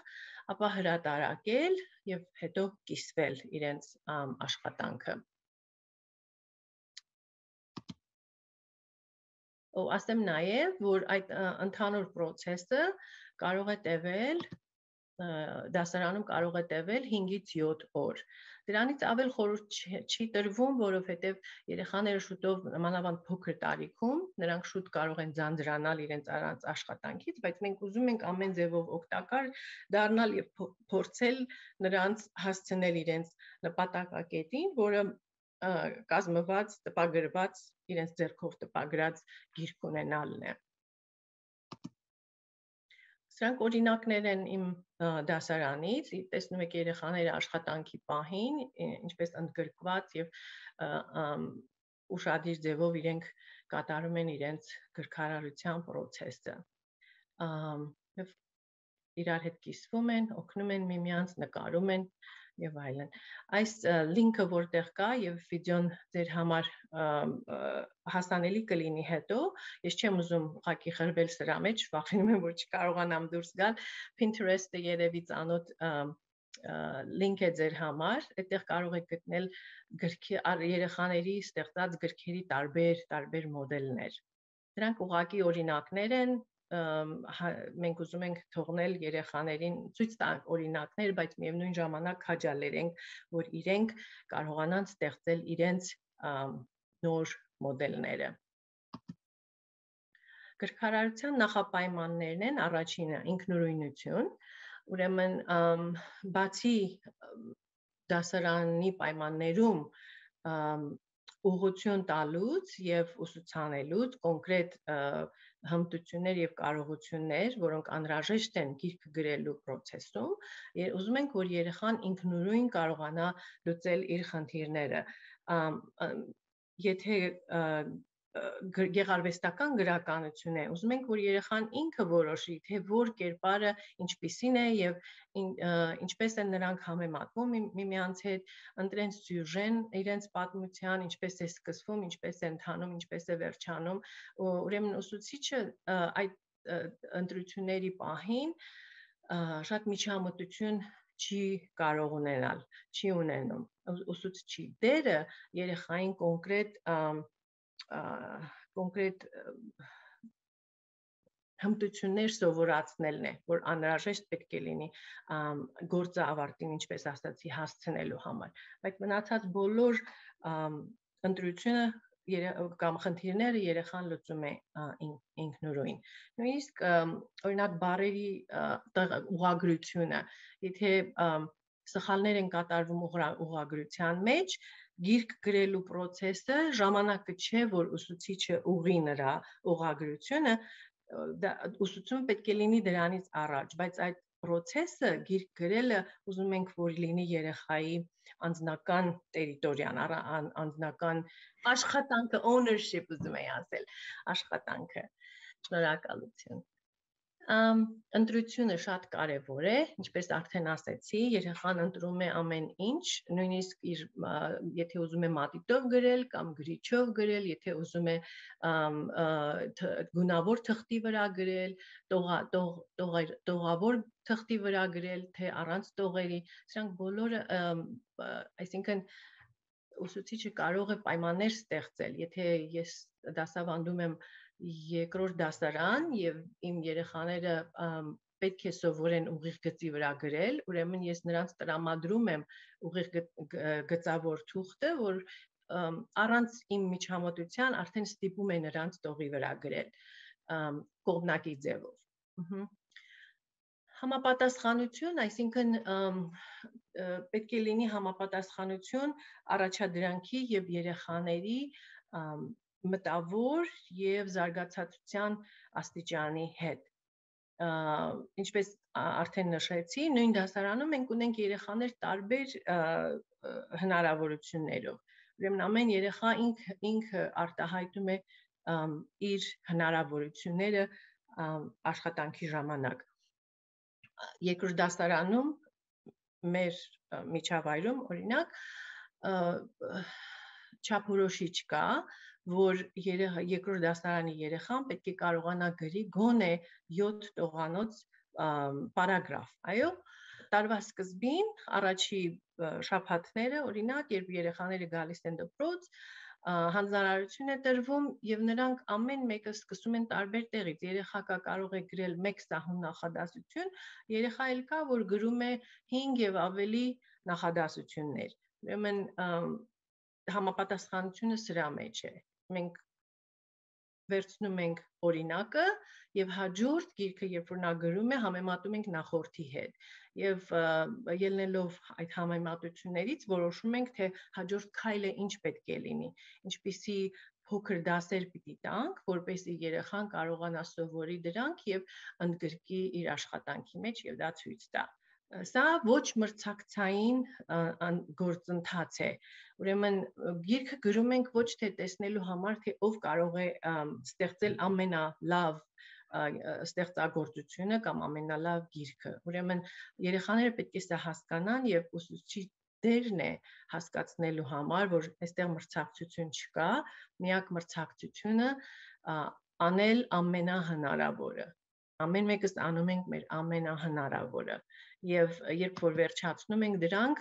ապա հրատարակել եւ հետո կիսվել իրենց աշխատանքը։ Ու ասեմ նաեւ, որ այդ ընդհանուր process-ը կարող է տևել դասարանում կարող է տևել 5-ից 7 օր։ Դրանից ավել խորուրդ չի տրվում, որովհետև երեխաները շուտով մանավանդ փոքր տարիքում նրանք շուտ կարող են ձանձրանալ իրենց առանց աշխատանքից, բայց մենք ուզում ենք ամեն ձևով օգտակար դառնալ եւ փորձել նրանց հասցնել իրենց նպատակակետին, որը կազմված, տպագրված, իրենց ձեռքով տպագրած գիրք ունենալն է։ Սրանք օրինակներ են իմ դասարանից, տեսնում եք երեխաները աշխատանքի պահին, ինչպես ընդգրկված եւ ուրախadir ձևով իրենք կատարում են իրենց գրքարարության process-ը։ Եվ իրար հետ կիսվում են, օգնում են միմյանց, նկարում են, եւ այլն։ Այս լինքը որտեղ կա եւ վիդեոն ձեր համար հասանելի կլինի հետո, ես չեմ ուզում ուղղակի խրվել սրա մեջ, վախենում եմ որ չկարողանամ դուրս գալ։ Pinterest-ը երևի ծանոթ link է ձեր համար, այդտեղ կարող եք գտնել գրքի երեխաների ստեղծած գրքերի տարբեր տարբեր մոդելներ։ Դրանք ուղղակի օրինակներ են, Հա, մենք ուզում ենք թողնել երեխաներին ցույց տան օրինակներ, բայց միևնույն ժամանակ քաջալերենք, որ իրենք կարողանան ստեղծել իրենց նոր մոդելները։ Գրքարարության նախապայմաններն են առաջինը ինքնուրույնություն, ուրեմն բացի դասարանի պայմաններում ուղղություն տալուց եւ ուսուցանելուց կոնկրետ և հմտություններ եւ կարողություններ, որոնք անհրաժեշտ են գիրքը գրելու process-ում, եւ ուզում ենք, որ երեխան ինքնուրույն կարողանա լուծել իր խնդիրները։ Եթե գեղարվեստական գրականություն է։ Ուզում ենք, որ երեխան ինքը որոշի, թե որ կերպարը ինչպիսին է եւ ինչպես են նրանք համեմատվում միմյանց հետ, ընտրեն սյուժեն, իրենց պատմության, ինչպես է սկսվում, ինչպես է ընթանում, ինչպես է վերջանում։ Ուրեմն ուսուցիչը այդ ընտրությունների պահին շատ միջամտություն չի կարող ունենալ, չի ունենում։ Ուսուցիչի դերը երեխային կոնկրետ և, կոնկրետ հմտություններ սովորացնելն է, որ անհրաժեշտ պետք է լինի գործը ավարտին, ինչպես ասացի, հասցնելու համար։ Բայց մնացած բոլոր ընտրությունը կամ խնդիրները երեխան լուծում է ինքնուրույն։ Նույնիսկ օրինակ բարերի ուղագրությունը, եթե սխալներ են կատարվում ուղղագրության մեջ, գիրք գրելու process-ը ժամանակը չէ, որ ուսուցիչը ուղի նրա ուղագրությունը, դա ուսուցումը պետք է լինի դրանից առաջ, բայց այդ process-ը գիրք գրելը ուզում ենք որ լինի երեխայի անձնական տերիտորիան, անձնական աշխատանքը ownership ուզում եի ասել, աշխատանքը։ Շնորհակալություն ընտրությունը շատ կարևոր է, ինչպես արդեն ասացի, երեխան ընտրում է ամեն ինչ, նույնիսկ իր եթե ուզում է մատիտով գրել կամ գրիչով գրել, եթե ուզում է գունավոր թղթի վրա գրել, տողա տող տողավոր թղթի վրա գրել, թե առանց տողերի, սրանք բոլորը այսինքն ուսուցիչը կարող է պայմաններ ստեղծել, եթե ես դասավանդում եմ և, երկրորդ դասարան եւ իմ երեխաները պետք է սովորեն ուղիղ գծի վրա գրել, ուրեմն ես նրանց տրամադրում եմ ուղիղ գծավոր թուղթը, որ առանց իմ միջամտության արդեն ստիպում է նրանց տողի վրա գրել կողմնակի ձևով։ Համապատասխանություն, այսինքն պետք է լինի համապատասխանություն առաջադրանքի եւ երեխաների մտավոր եւ զարգացածության աստիճանի հետ։ Ա, ինչպես արդեն նշեցի, նույն դասարանում մենք ունենք երեխաներ տարբեր հնարավորություններով։ Ուրեմն ամեն երեխա ինք ինքը արտահայտում է իր հնարավորությունները աշխատանքի ժամանակ։ Երկրորդ դասարանում մեր միջավայրում օրինակ չափորոշիչ կա, որ երեխա երկրորդ դասարանի երեխան պետք է կարողանա գրի գոնե 7 տողանոց պարագրաֆ, այո։ Տարվա սկզբին առաջի շաբաթները, օրինակ, երբ երեխաները գալիս են դպրոց, հանձնարարություն է տրվում եւ նրանք ամեն մեկը սկսում են տարբեր տեղից։ Երեխակա կարող է գրել 1 սահուն նախադասություն, երեխա էլ կա, որ գրում է 5 եւ ավելի նախադասություններ։ Ուրեմն համապատասխանությունը սրա մեջ է։ Ա, մենք վերցնում ենք օրինակը եւ հաջորդ գիրքը երբ որ նա գրում է համեմատում ենք նախորդի հետ եւ ելնելով այդ համեմատություններից որոշում ենք թե հաջորդ քայլը ինչ պետք է լինի ինչպիսի փոքր դասեր պիտի տանք որպեսզի երեխան կարողանա սովորի դրանք եւ ընդգրկի իր աշխատանքի մեջ եւ դա ցույց տա դա Սա ոչ մրցակցային գործընթաց է։ Ուրեմն գիրքը գրում ենք ոչ թե տեսնելու համար, թե ով կարող է ստեղծել ամենալավ ստեղծագործությունը կամ ամենալավ գիրքը։ Ուրեմն երեխաները պետք է սա հասկանան եւ ուսուցիչ դերն է հասկացնելու համար, որ այստեղ մրցակցություն չկա, միակ մրցակցությունը անել ամենահնարավորը։ Ամեն մեկս անում ենք մեր ամենահնարավորը եւ երբ որ վերջացնում ենք դրանք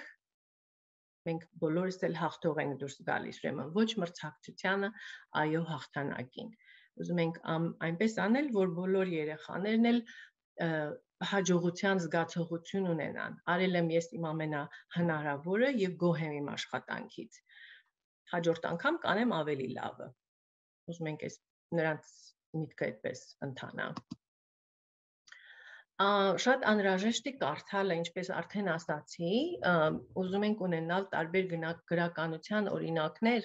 մենք բոլորս էլ հաղթող ենք դուրս գալիս ուրեմն ոչ մրցակցությանը այո հաղթանակին ուզում ենք ամ, այնպես անել որ բոլոր երեխաներն էլ հաջողության զգացողություն ունենան արել եմ ես իմ ամենահնարավորը եւ գոհ եմ իմ աշխատանքից հաջորդ անգամ կանեմ ավելի լավը ուզում ենք այս նրանց միտքը այդպես ընթանա շատ անհրաժեշտ է կարդալը, ինչպես արդեն ասացի, ուզում ենք ունենալ տարբեր գրականության օրինակներ,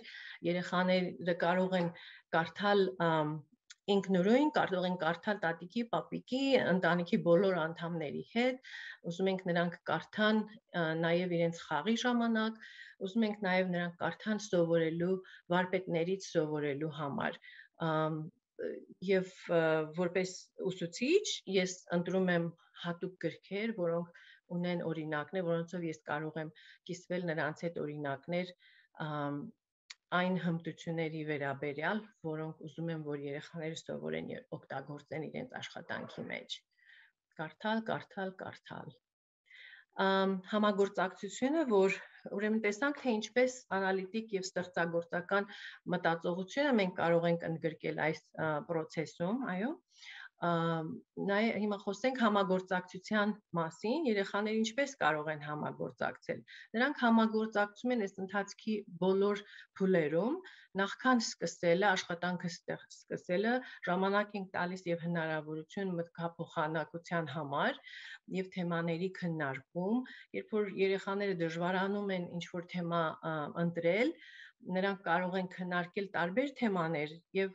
երեխաները կարող են կարդալ ինքնուրույն, կարող են կարդալ տատիկի, պապիկի, ընտանիքի բոլոր անդամների հետ, ուզում ենք նրանք կարդան նաև իրենց խաղի ժամանակ, ուզում ենք նաև նրանք կարդան սովորելու վարպետներից սովորելու համար եւ որպես ուսուցիչ ես ընտրում եմ հատուկ գրքեր, որոնք ունեն օրինակներ, որոնցով ես կարող եմ կիսվել նրանց հետ օրինակներ այն հմտությունների վերաբերյալ, որոնք ուզում եմ, որ երեխաները սովորեն եւ օգտագործեն իրենց աշխատանքի մեջ։ Կարդալ, կարդալ, կարդալ։ Ամ համագործակցությունը, որ Ուրեմն տեսանք, թե ինչպես անալիտիկ եւ ստեղծագործական մտածողությունը մենք կարող ենք ընդգրկել այս process-ում, այո նայ հիմա խոսենք համագործակցության մասին, երեխաները ինչպես կարող են համագործակցել։ Նրանք համագործակցում են այս ընթացքի բոլոր փուլերում, նախքան սկսելը, աշխատանքը սկսելը, ժամանակ ենք տալիս եւ հնարավորություն մտքափոխանակության համար եւ թեմաների քննարկում, երբ որ երեխաները դժվարանում են ինչ որ թեմա ընտրել, նրանք կարող են քննարկել տարբեր թեմաներ եւ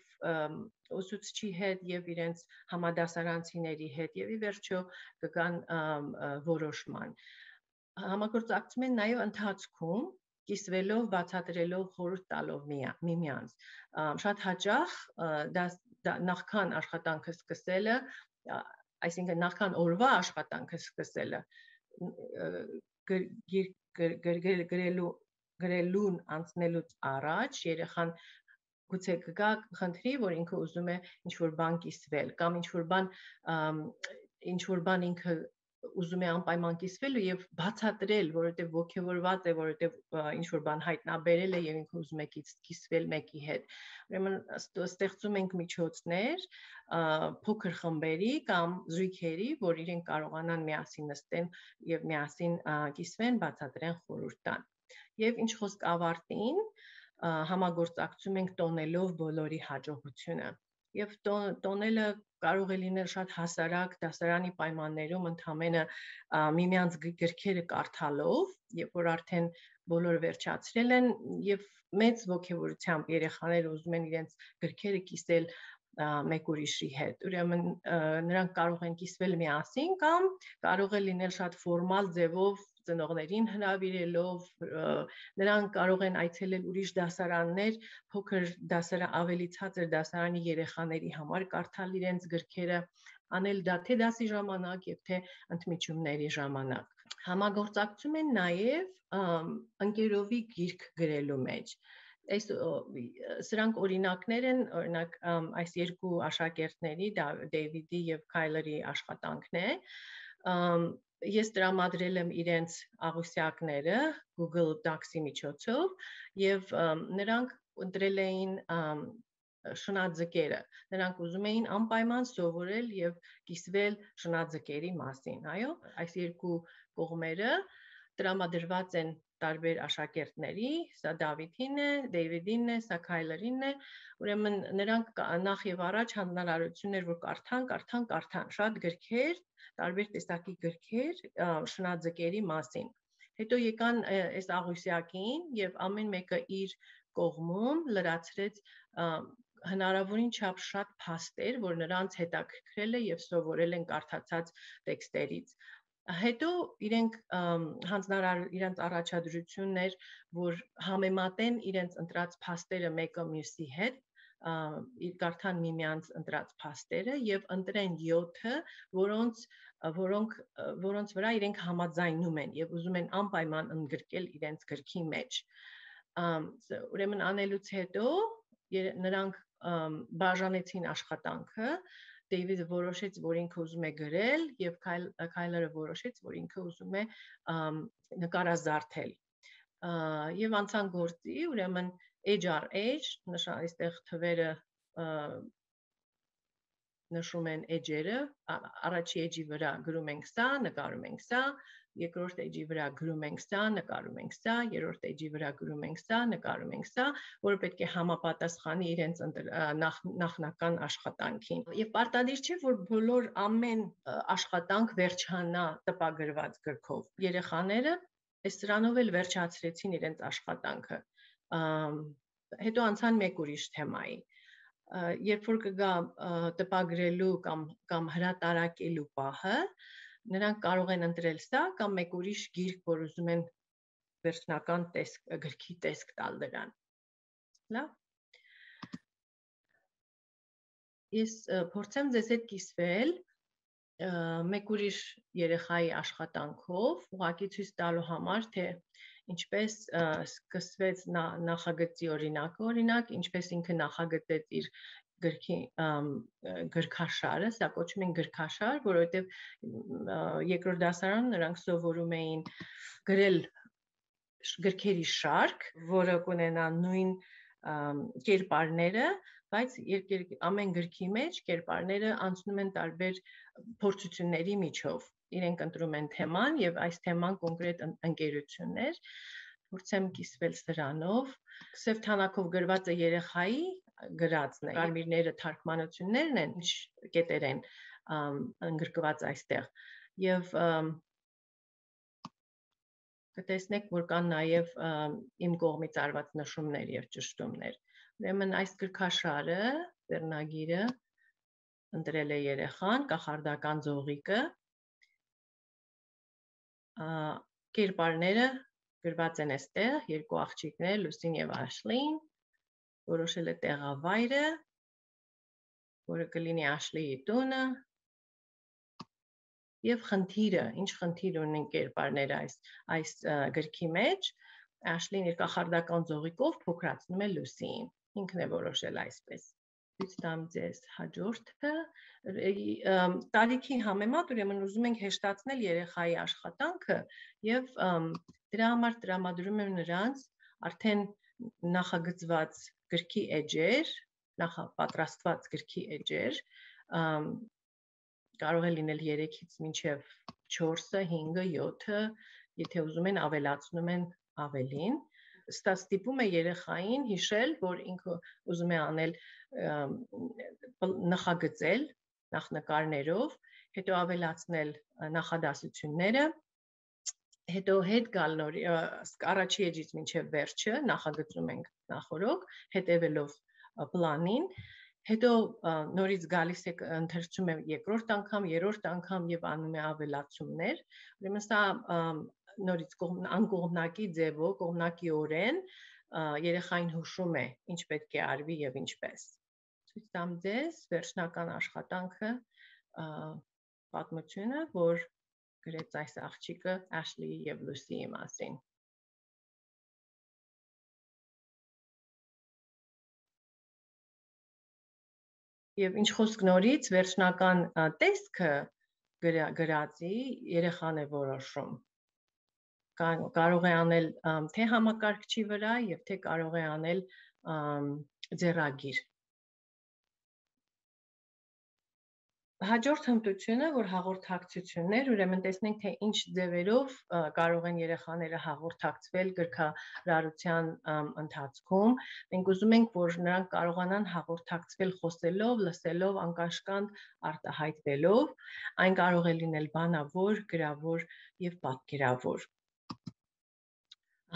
ուսուցչի հետ եւ իրենց համադասարանցիների հետ եւ ի վերջո կգան որոշման համագործակցում են նաեւ ընթացքում կիսվելով, բացատրելով, խորհուրդ տալով միմյանց։ Շատ հաճախ դա, դա նախքան աշխատանքը սկսելը, այսինքն նախքան օրվա աշխատանքը սկսելը գրելու գրելուն անցնելուց առաջ երեխան գուցե կգա խնդրի, որ ինքը ուզում է ինչ որ բան կիսվել կամ ինչ որ բան ինչ որ բան ինքը ուզում է անպայման կիսվել եւ բացատրել, որովհետեւ ողջավորված է, որովհետեւ ինչ որ բան հայտնաբերել է եւ ինքը ուզում է կիսվել մեկի հետ։ Ուրեմն ստեղծում ենք միջոցներ փոքր խմբերի կամ զույգերի, որ իրենք կարողանան միասին նստեն եւ միասին կիսվեն, բացատրեն խորհուրդ տան եւ ինչ խոսք ավարտին համագործակցում ենք տոնելով բոլորի հաջողությունը եւ տոնելը կարող է լինել շատ հասարակ դասարանի պայմաններում ընդհանրը միմյանց գրքերը կարդալով, երբ որ արդեն բոլորը վերջացրել են եւ մեծ ողջավորությամբ երեխաները ուզում են իրենց գրքերը կիսել մեկ ուրիշի հետ։ Ուրեմն նրանք կարող են կիսվել միասին կամ կարող է լինել շատ ֆորմալ ձևով ծնողներին հրավիրելով նրանք կարող են այցելել ուրիշ դասարաններ, փոքր դասարան ավելի ցածր դասարանի երեխաների համար կարդալ իրենց գրքերը, անել դա թե դասի ժամանակ եւ թե ընդմիջումների ժամանակ։ Համագործակցում են նաեւ ընկերովի գիրք գրելու մեջ այս սրանք օրինակներ են օրինակ այս երկու աշակերտների Դեյվիդի եւ Քայլերի աշխատանքն է ես դրամադրել եմ իրենց աղյուսակները Google Docs-ի միջոցով եւ նրանք ընտրել էին շնաձկերը։ Նրանք ուզում էին անպայման սովորել եւ կիսվել շնաձկերի մասին, այո։ Այս երկու կողմերը տրամադրված են տարբեր աշակերտների, սա Դավիթին է, Դեյվիդին է, սա Քայլերին է, ուրեմն նրանք նախ եւ առաջ հնարավորություններ որ կարդան, կարդան, կարդան, շատ գրքեր, տարբեր տեսակի գրքեր շնաձկերի մասին։ Հետո եկան այս աղյուսյակին եւ ամեն մեկը իր կողմում լրացրեց հնարավորին չափ շատ փաստեր, որ նրանց հետաքրքրել է եւ սովորել են կարդացած տեքստերից։ Հետո իրենք հանձնարար իրենց առաջադրություններ, որ համեմատեն իրենց ընտրած փաստերը մեկը մյուսի հետ, կարդան միմյանց ընտրած փաստերը եւ ընտրեն 7-ը, որոնց որոնք որոնց վրա իրենք համաձայնում են եւ ուզում են անպայման ընդգրկել իրենց գրքի մեջ։ Ուրեմն անելուց հետո նրանք բաժանեցին աշխատանքը Դեյվիդը որոշեց, որ ինքը ուզում է գրել եւ Քայլերը որոշեց, որ ինքը ուզում է նկարազարդել։ Եվ անցան գործի, ուրեմն HRH նշան այստեղ թվերը նշում են edge-երը, առաջի edge-ի վրա գրում ենք սա, նկարում ենք սա, երկրորդ էջի վրա գրում ենք սա, նկարում ենք սա, երրորդ էջի վրա գրում ենք սա, նկարում ենք սա, որը պետք է համապատասխանի իրենց նախ, նախնական աշխատանքին։ Եվ պարտադիր չէ, որ բոլոր ամեն աշխատանք վերջանա տպագրված գրքով։ Երեխաները այս սրանով էլ վերջացրեցին իրենց աշխատանքը։ Հետո անցան մեկ ուրիշ թեմայի երբ որ կգա տպագրելու կամ կամ հրատարակելու պահը, նրանք կարող են ընտրել սա կամ մեկ ուրիշ գիրք, որ ուզում են վերջնական տեսք գրքի տեսք տալ դրան։ Լավ։ Ես փորձեմ ձեզ հետ կիսվել մեկ ուրիշ երեխայի աշխատանքով, ուղղակի ցույց տալու համար, թե ինչպես սկսվեց նա նախագծի օրինակը, օրինակ, ինչպես ինքը նախագծեց իր գրքի գրքաշարը, սա կոչում են գրքաշար, որովհետև երկրորդ դասարանում նրանք սովորում էին գրել գրքերի շարք, որը կունենա նույն կերպարները, բայց երկեր ամեն գրքի մեջ կերպարները անցնում են տարբեր փորձությունների միջով։ Իրենք ընտրում են թեման եւ այս թեման կոնկրետ ընկերություններ, փորձեմ կիսվել սրանով։ Սև թանակով գրված է երեխայի գրածն է։ Կարմիրները թարգմանություններն են, ինչ կետերեն ընդգրկված այստեղ։ Եվ կտեսնեք, որ կան նաև իմ կողմից արված նշումներ եւ ճշտումներ։ Ուրեմն այս գրքաշարը, վերնագիրը ընտրել է երեխան, կախարդական ձողիկը։ Կերպարները գրված են այստեղ, երկու աղջիկներ, Լուսին եւ Աշլին, որոշել է տեղավայրը, որը կլինի Աշլեի տունը, եւ խնդիրը, ինչ խնդիր ունեն կերպարները այս այս գրքի մեջ, Աշլին իր կախարդական ձողիկով փոքրացնում է Լուսիին։ Ինքն է որոշել այսպես ցույց տամ ձեզ հաջորդը տարիքի համեմատ ուրեմն ուզում ենք հեշտացնել երեխայի աշխատանքը եւ դրա համար տրամադրում եմ նրանց արդեն նախագծված գրքի էջեր, նախապատրաստված գրքի էջեր, կարող է լինել 3-ից մինչև 4-ը, 5-ը, 7-ը, եթե ուզում են ավելացնում են ավելին։ Ստա ստիպում է երեխային հիշել, որ ինքը ուզում է անել նախագծել նախ նկարներով, հետո ավելացնել նախադասությունները հետո հետ գալ նոր առաջի էջից մինչև վերջը նախագծում ենք նախորոք հետևելով պլանին հետո նորից գալիս է ընթերցում է երկրորդ անգամ, երրորդ անգամ եւ անում է ավելացումներ։ Ուրեմն սա նորից կողմ անկողմնակի ձևով, կողմնակիորեն երեխային հուշում է ինչ պետք է արվի եւ ինչպես։ Ցույց տամ ձեզ վերջնական աշխատանքը պատմությունը, որ գրեց այս աղջիկը Աշլիի եւ Լուսիի մասին։ Եվ ինչ խոսք նորից վերջնական տեսքը գրա, գրածի երեխան է որոշում կարող է անել թե համակարգչի վրա եւ թե կարող է անել ձեռագիր Հաջորդ հմտությունը, որ հաղորդակցություններ, ուրեմն տեսնենք թե ինչ ձևերով կարող են երեխաները հաղորդակցվել գրքարարության ընթացքում։ Մենք ուզում ենք, որ նրանք կարողանան հաղորդակցվել խոսելով, լսելով, անկաշկանդ արտահայտվելով։ Այն կարող է լինել բանավոր, գրավոր եւ պատկերավոր։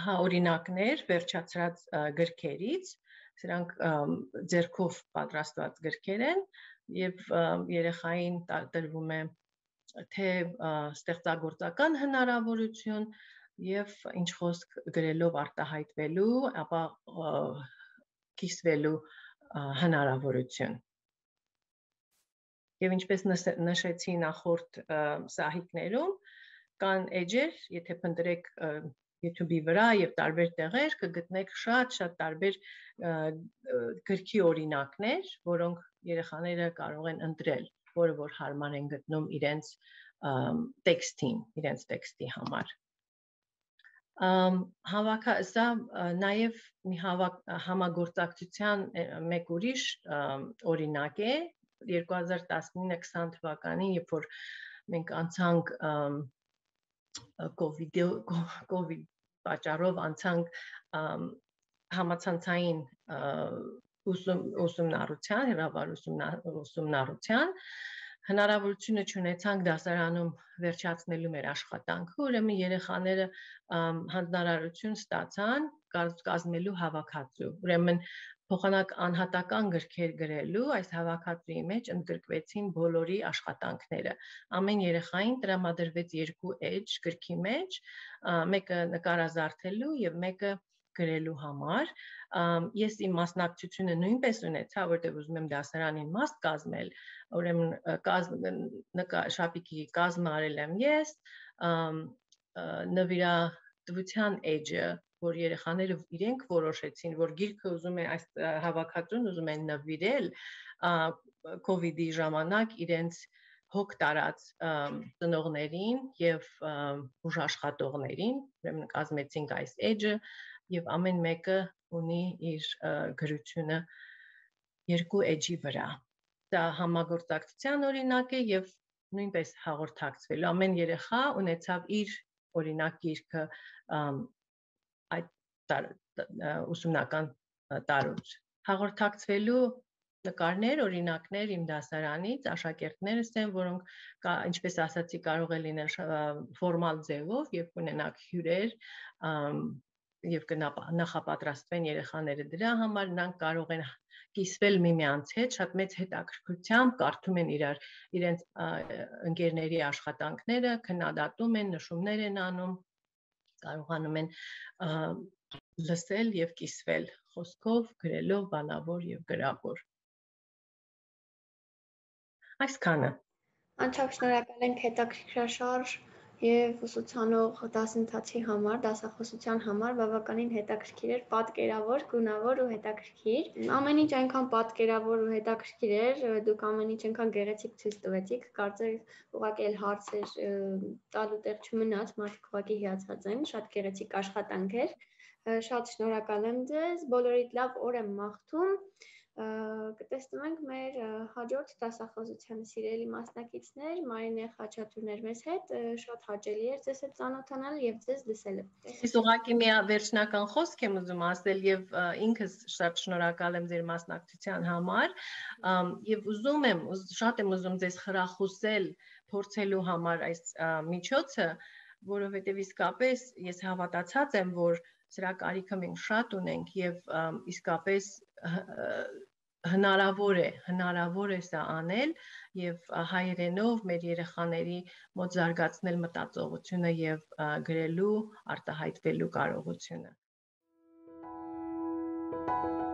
Հա օրինակներ վերջացած գրքերից սրանք ձերքով պատրաստված գրքեր են եւ երեխային տրվում է թե ստեղծագործական հնարավորություն եւ ինչ խոսք գրելով արտահայտվելու, ապա կիսվելու հնարավորություն։ Եվ ինչպես նշեցի նախորդ սահիկներում, կան էջեր, եթե փնտրեք YouTube-ի վրա եւ տարբեր տեղեր կգտնեք շատ-շատ տարբեր գրքի օրինակներ, որոնք երեխաները կարող են ընտրել, որը որ հարմար են գտնում իրենց տեքստին, իրենց տեքստի համար։ Ամ հավաքա սա նաև մի հավաք համագործակցության մեկ ուրիշ օրինակ է 2019-20 թվականին, երբ որ մենք անցանք COVID-ի COVID պատճառով անցանք համացանցային ուսում ուսումնառության, հրավար ուսումնառության, հնարավորությունը չունեցանք դասարանում վերջացնելու մեր աշխատանքը, ուրեմն երեխաները հանձնարարություն ստացան կազմելու հավաքածու։ Ուրեմն փոխանակ անհատական գրքեր գրելու այս հավաքածուի մեջ ընդգրկվեցին բոլորի աշխատանքները։ Ամեն երեխային տրամադրվեց երկու էջ գրքի մեջ, մեկը նկարազարդելու եւ մեկը գրելու համար ես իմ մասնակցությունը նույնպես ունեցա որտեղ ուզում եմ դասարանին մաստ կազմել ուրեմն կազմ շապիկի կազմը արել եմ ես նվիրատվության edge-ը որ երեխաները իրենք որոշեցին, որ գիրքը ուզում է այս հավաքածուն ուզում են նվիրել COVID-ի ժամանակ իրենց հոգ տարած ծնողներին եւ ուժ աշխատողներին, ուրեմն կազմեցինք այս edge-ը, եւ ամեն մեկը ունի իր գրությունը երկու էջի վրա։ Դա համագործակցության օրինակ է եւ նույնպես հաղորդակցվելու ամեն երեխա ունեցավ իր օրինակ գիրքը այդ ուսումնական տարուց հաղորդակցվելու նկարներ, օրինակներ իմ դասարանից, աշակերտներս են, որոնք կա, ինչպես ասացի, կարող է լինել ֆորմալ ձևով, երբ ունենակ հյուրեր, եւ կնախապատրաստվեն երեխաները դրա համար նրանք կարող են կիսվել միմյանց հետ շատ մեծ հետաքրքրությամբ կարդում են իրար իրենց ընկերների աշխատանքները քննադատում են նշումներ են անում կարողանում են լսել եւ կիսվել խոսքով գրելով բանավոր եւ գրավոր այսքանը Անչափ շնորհակալ ենք հետաքրքրաշարժ եւ ուսուցանող դասընթացի համար, դասախոսության համար բավականին հետաքրքիր էր, պատկերավոր, գունավոր ու հետաքրքիր։ Ամեն ինչ այնքան պատկերավոր ու հետաքրքիր էր, դուք ամեն ինչ այնքան գեղեցիկ ցույց տվեցիք, կարծես ուղղակի էլ հարցեր տալու տեղ չմնաց, մարդիկ ուղղակի հիացած են, շատ գեղեցիկ աշխատանք էր։ Շատ շնորհակալ եմ ձեզ, բոլորիդ լավ օր եմ մաղթում կտեսնենք մեր հաջորդ դասախոսությանը սիրելի մասնակիցներ, Մարինե Խաչատուրն էր մեզ հետ, շատ հաճելի էր ձեզ հետ ծանոթանալ եւ ձեզ լսելը։ Ես ուղղակի մի վերջնական խոսք եմ ուզում ասել եւ ինքս շատ շնորհակալ եմ ձեր մասնակցության համար եւ ուզում եմ շատ եմ ուզում ձեզ խրախուսել փորձելու համար այս միջոցը, որովհետեւ իսկապես ես հավատացած եմ, որ սրա կարիքը մենք շատ ունենք եւ իսկապես հնարավոր է, հնարավոր է սա անել եւ հայերենով մեր երեխաների մոտ զարգացնել մտածողությունը եւ գրելու, արտահայտվելու կարողությունը։ Thank you